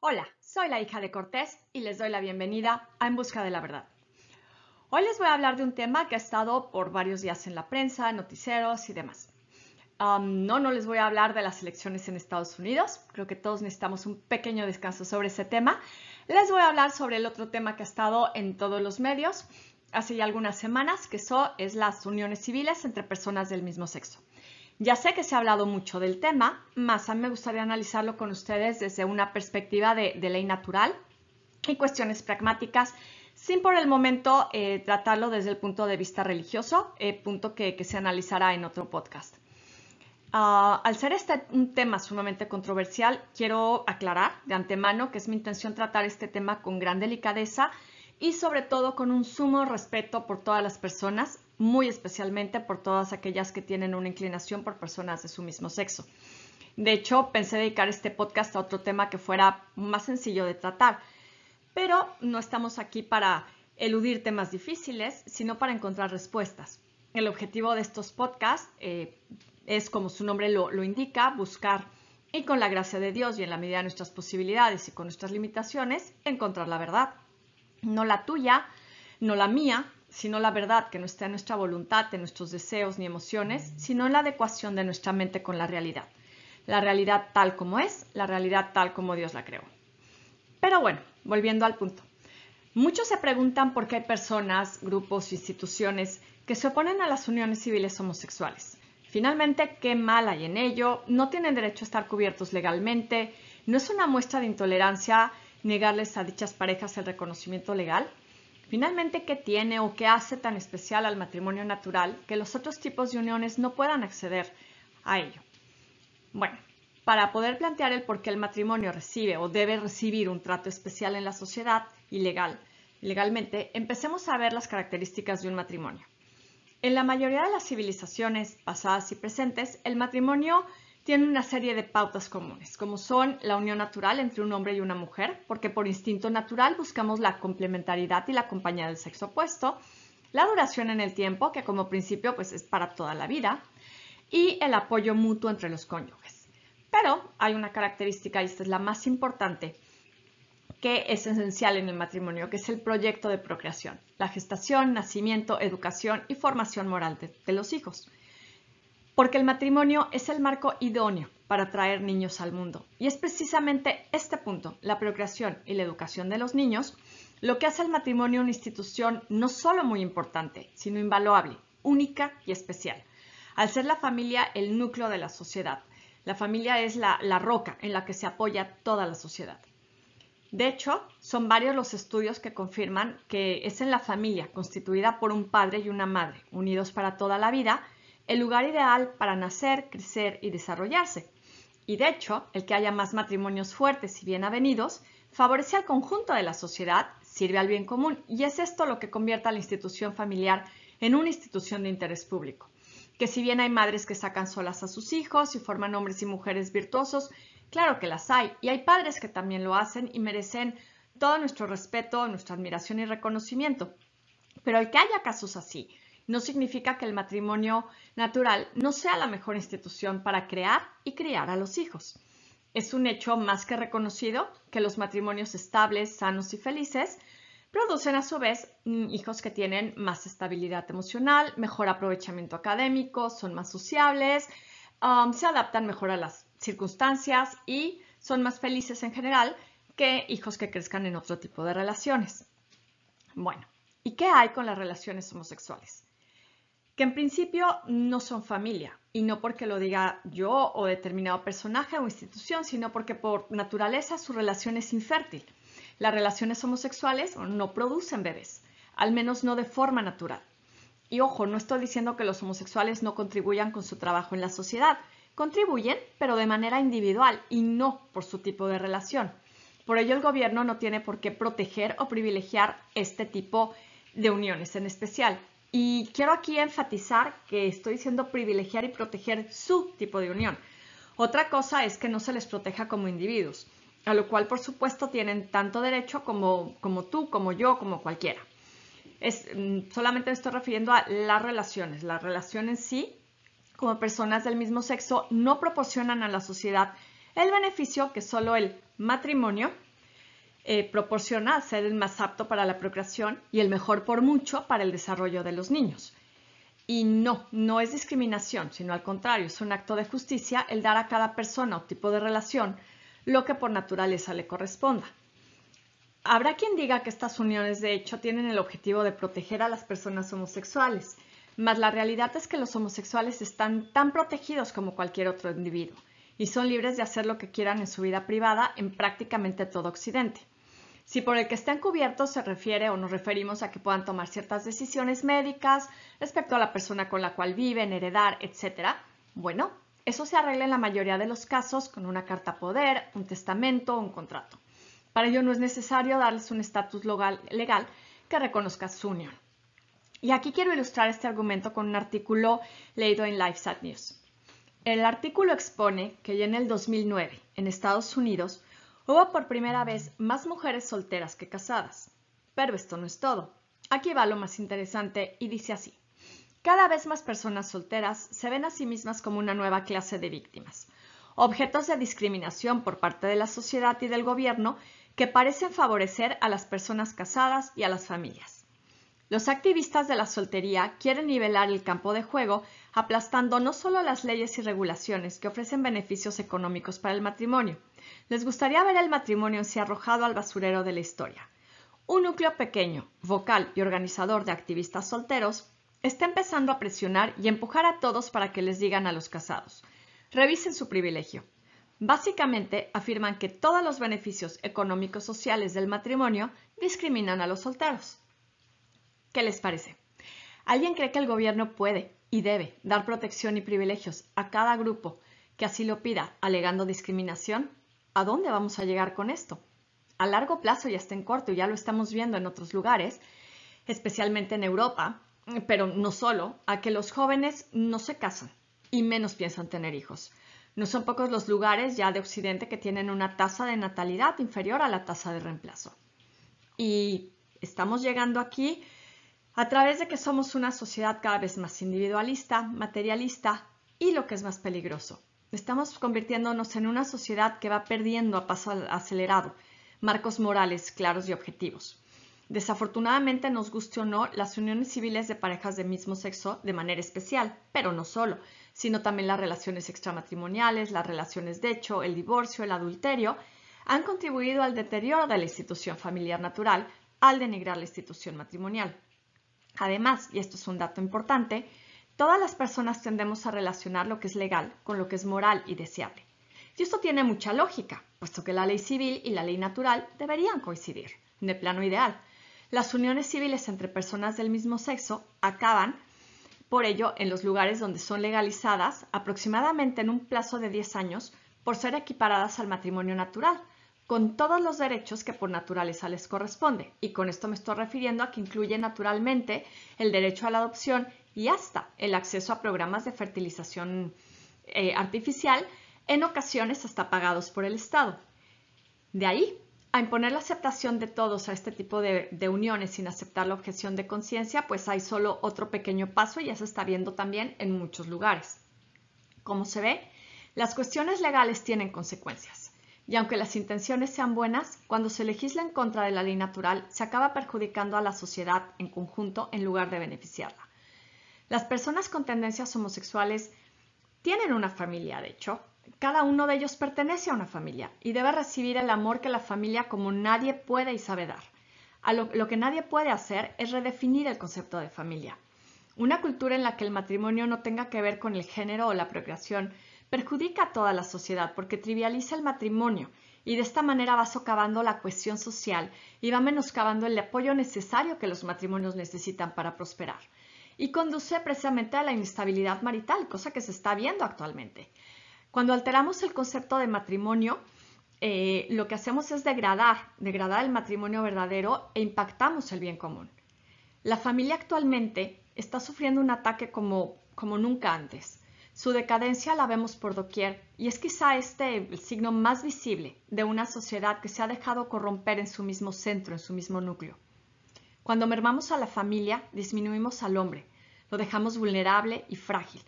Hola, soy la hija de Cortés y les doy la bienvenida a En Busca de la Verdad. Hoy les voy a hablar de un tema que ha estado por varios días en la prensa, noticieros y demás. Um, no, no les voy a hablar de las elecciones en Estados Unidos, creo que todos necesitamos un pequeño descanso sobre ese tema. Les voy a hablar sobre el otro tema que ha estado en todos los medios hace ya algunas semanas, que eso es las uniones civiles entre personas del mismo sexo. Ya sé que se ha hablado mucho del tema, más a mí me gustaría analizarlo con ustedes desde una perspectiva de, ley natural y cuestiones pragmáticas, sin por el momento eh, tratarlo desde el punto de vista religioso, eh, punto que, se analizará en otro podcast. Ah, al ser este un tema sumamente controversial, quiero aclarar de antemano que es mi intención tratar este tema con gran delicadeza y sobre todo con un sumo respeto por todas las personas muy especialmente por todas aquellas que tienen una inclinación por personas de su mismo sexo. De hecho, pensé dedicar este podcast a otro tema que fuera más sencillo de tratar, pero no estamos aquí para eludir temas difíciles, sino para encontrar respuestas. El objetivo de estos podcasts eh, es, como su nombre lo indica, buscar y con la gracia de Dios y en la medida de nuestras posibilidades y con nuestras limitaciones, encontrar la verdad. No la tuya, no la mía, sino la verdad que no está en nuestra voluntad, en nuestros deseos ni emociones, sino en la adecuación de nuestra mente con la realidad. La realidad tal como es, la realidad tal como Dios la creó. Pero bueno, volviendo al punto. Muchos se preguntan por qué hay personas, grupos instituciones que se oponen a las uniones civiles homosexuales. Finalmente, qué mal hay en ello, no tienen derecho a estar cubiertos legalmente, no es una muestra de intolerancia negarles a dichas parejas el reconocimiento legal. Finalmente, ¿qué tiene o qué hace tan especial al matrimonio natural que los otros tipos de uniones no puedan acceder a ello? Bueno, para poder plantear el por qué el matrimonio recibe o debe recibir un trato especial en la sociedad y legal, legalmente, empecemos a ver las características de un matrimonio. En la mayoría de las civilizaciones pasadas y presentes, el matrimonio tienen una serie de pautas comunes, como son la unión natural entre un hombre y una mujer, porque por instinto natural buscamos la complementariedad y la compañía del sexo opuesto, la duración en el tiempo, que como principio pues es para toda la vida, y el apoyo mutuo entre los cónyuges. Pero hay una característica, y esta es la más importante, que es esencial en el matrimonio, que es el proyecto de procreación, la gestación, nacimiento, educación y formación moral de los hijos porque el matrimonio es el marco idóneo para traer niños al mundo. Y es precisamente este punto, la procreación y la educación de los niños, lo que hace al matrimonio una institución no solo muy importante, sino invaluable, única y especial. Al ser la familia el núcleo de la sociedad, la familia es la, la roca en la que se apoya toda la sociedad. De hecho, son varios los estudios que confirman que es en la familia constituida por un padre y una madre, unidos para toda la vida, el lugar ideal para nacer, crecer y desarrollarse. Y de hecho, el que haya más matrimonios fuertes y bien avenidos favorece al conjunto de la sociedad, sirve al bien común y es esto lo que convierte a la institución familiar en una institución de interés público. Que si bien hay madres que sacan solas a sus hijos y forman hombres y mujeres virtuosos, claro que las hay, y hay padres que también lo hacen y merecen todo nuestro respeto, nuestra admiración y reconocimiento. Pero el que haya casos así, no significa que el matrimonio natural no sea la mejor institución para crear y criar a los hijos. Es un hecho más que reconocido que los matrimonios estables, sanos y felices producen a su vez mm, hijos que tienen más estabilidad emocional, mejor aprovechamiento académico, son más sociables, um, se adaptan mejor a las circunstancias y son más felices en general que hijos que crezcan en otro tipo de relaciones. Bueno, ¿y qué hay con las relaciones homosexuales? que en principio no son familia. Y no porque lo diga yo o determinado personaje o institución, sino porque por naturaleza su relación es infértil. Las relaciones homosexuales no producen bebés, al menos no de forma natural. Y ojo, no estoy diciendo que los homosexuales no contribuyan con su trabajo en la sociedad. Contribuyen, pero de manera individual y no por su tipo de relación. Por ello, el gobierno no tiene por qué proteger o privilegiar este tipo de uniones en especial. Y quiero aquí enfatizar que estoy diciendo privilegiar y proteger su tipo de unión. Otra cosa es que no se les proteja como individuos, a lo cual por supuesto tienen tanto derecho como, tú, como yo, como cualquiera. Mm, solamente me estoy refiriendo a las relaciones. Las relaciones sí, como personas del mismo sexo, no proporcionan a la sociedad el beneficio que solo el matrimonio eh, proporciona ser el más apto para la procreación y el mejor por mucho para el desarrollo de los niños. Y no, no es discriminación, sino al contrario, es un acto de justicia el dar a cada persona o tipo de relación lo que por naturaleza le corresponda. Habrá quien diga que estas uniones de hecho tienen el objetivo de proteger a las personas homosexuales, mas la realidad es que los homosexuales están tan protegidos como cualquier otro individuo y son libres de hacer lo que quieran en su vida privada en prácticamente todo Occidente. Si por el que estén cubiertos se refiere o nos referimos a que puedan tomar ciertas decisiones médicas respecto a la persona con la cual viven, heredar, etc., bueno, eso se arregla en la mayoría de los casos con una carta poder, un testamento o un contrato. Para ello no es necesario darles un estatus legal que reconozca su unión. Y aquí quiero ilustrar este argumento con un artículo leído en LifeSat News. El artículo expone que ya en el 2009, en Estados Unidos, Hubo por primera vez más mujeres solteras que casadas. Pero esto no es todo. Aquí va lo más interesante y dice así. Cada vez más personas solteras se ven a sí mismas como una nueva clase de víctimas, objetos de discriminación por parte de la sociedad y del gobierno que parecen favorecer a las personas casadas y a las familias. Los activistas de la soltería quieren nivelar el campo de juego aplastando no solo las leyes y regulaciones que ofrecen beneficios económicos para el matrimonio, les gustaría ver el matrimonio se arrojado al basurero de la historia. Un núcleo pequeño, vocal y organizador de activistas solteros está empezando a presionar y empujar a todos para que les digan a los casados, revisen su privilegio. Básicamente afirman que todos los beneficios económicos sociales del matrimonio discriminan a los solteros. ¿Qué les parece? ¿Alguien cree que el gobierno puede y debe dar protección y privilegios a cada grupo que así lo pida, alegando discriminación, ¿a dónde vamos a llegar con esto? A largo plazo ya está en corto, y ya lo estamos viendo en otros lugares, especialmente en Europa, pero no solo, a que los jóvenes no se casan y menos piensan tener hijos. No son pocos los lugares ya de Occidente que tienen una tasa de natalidad inferior a la tasa de reemplazo. Y estamos llegando aquí a través de que somos una sociedad cada vez más individualista, materialista y lo que es más peligroso. Estamos convirtiéndonos en una sociedad que va perdiendo a paso acelerado marcos morales claros y objetivos. Desafortunadamente, nos guste o no, las uniones civiles de parejas de mismo sexo de manera especial, pero no solo, sino también las relaciones extramatrimoniales, las relaciones de hecho, el divorcio, el adulterio, han contribuido al deterioro de la institución familiar natural al denigrar la institución matrimonial. Además, y esto es un dato importante, todas las personas tendemos a relacionar lo que es legal con lo que es moral y deseable. Y esto tiene mucha lógica, puesto que la ley civil y la ley natural deberían coincidir, de plano ideal. Las uniones civiles entre personas del mismo sexo acaban, por ello, en los lugares donde son legalizadas aproximadamente en un plazo de 10 años por ser equiparadas al matrimonio natural, con todos los derechos que por naturaleza les corresponde. Y con esto me estoy refiriendo a que incluye naturalmente el derecho a la adopción y hasta el acceso a programas de fertilización eh, artificial, en ocasiones hasta pagados por el Estado. De ahí a imponer la aceptación de todos a este tipo de, de uniones sin aceptar la objeción de conciencia, pues hay solo otro pequeño paso y ya se está viendo también en muchos lugares. Como se ve, las cuestiones legales tienen consecuencias y aunque las intenciones sean buenas, cuando se legisla en contra de la ley natural, se acaba perjudicando a la sociedad en conjunto en lugar de beneficiarla. Las personas con tendencias homosexuales tienen una familia, de hecho. Cada uno de ellos pertenece a una familia y debe recibir el amor que la familia como nadie puede y sabe dar. lo que nadie puede hacer es redefinir el concepto de familia. Una cultura en la que el matrimonio no tenga que ver con el género o la procreación, perjudica a toda la sociedad porque trivializa el matrimonio y de esta manera va socavando la cuestión social y va menoscabando el apoyo necesario que los matrimonios necesitan para prosperar. Y conduce precisamente a la inestabilidad marital, cosa que se está viendo actualmente. Cuando alteramos el concepto de matrimonio, eh, lo que hacemos es degradar, degradar el matrimonio verdadero e impactamos el bien común. La familia actualmente está sufriendo un ataque como nunca antes. Su decadencia la vemos por doquier y es quizá este el signo más visible de una sociedad que se ha dejado corromper en su mismo centro, en su mismo núcleo. Cuando mermamos a la familia, disminuimos al hombre, lo dejamos vulnerable y frágil,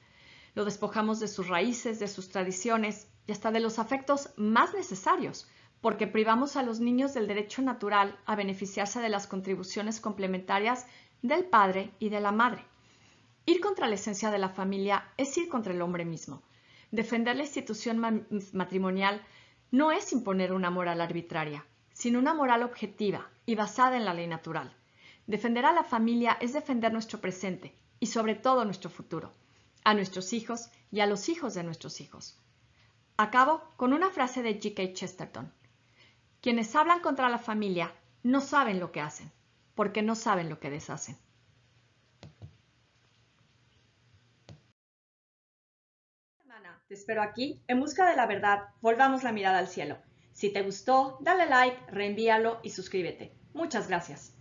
lo despojamos de sus raíces, de sus tradiciones y hasta de los afectos más necesarios, porque privamos a los niños del derecho natural a beneficiarse de las contribuciones complementarias del padre y de la madre. Ir contra la esencia de la familia es ir contra el hombre mismo. Defender la institución matrimonial no es imponer una moral arbitraria, sino una moral objetiva y basada en la ley natural. Defender a la familia es defender nuestro presente y sobre todo nuestro futuro, a nuestros hijos y a los hijos de nuestros hijos. Acabo con una frase de G.K. Chesterton. Quienes hablan contra la familia no saben lo que hacen, porque no saben lo que deshacen. Te espero aquí en busca de la verdad. Volvamos la mirada al cielo. Si te gustó, dale like, reenvíalo y suscríbete. Muchas gracias.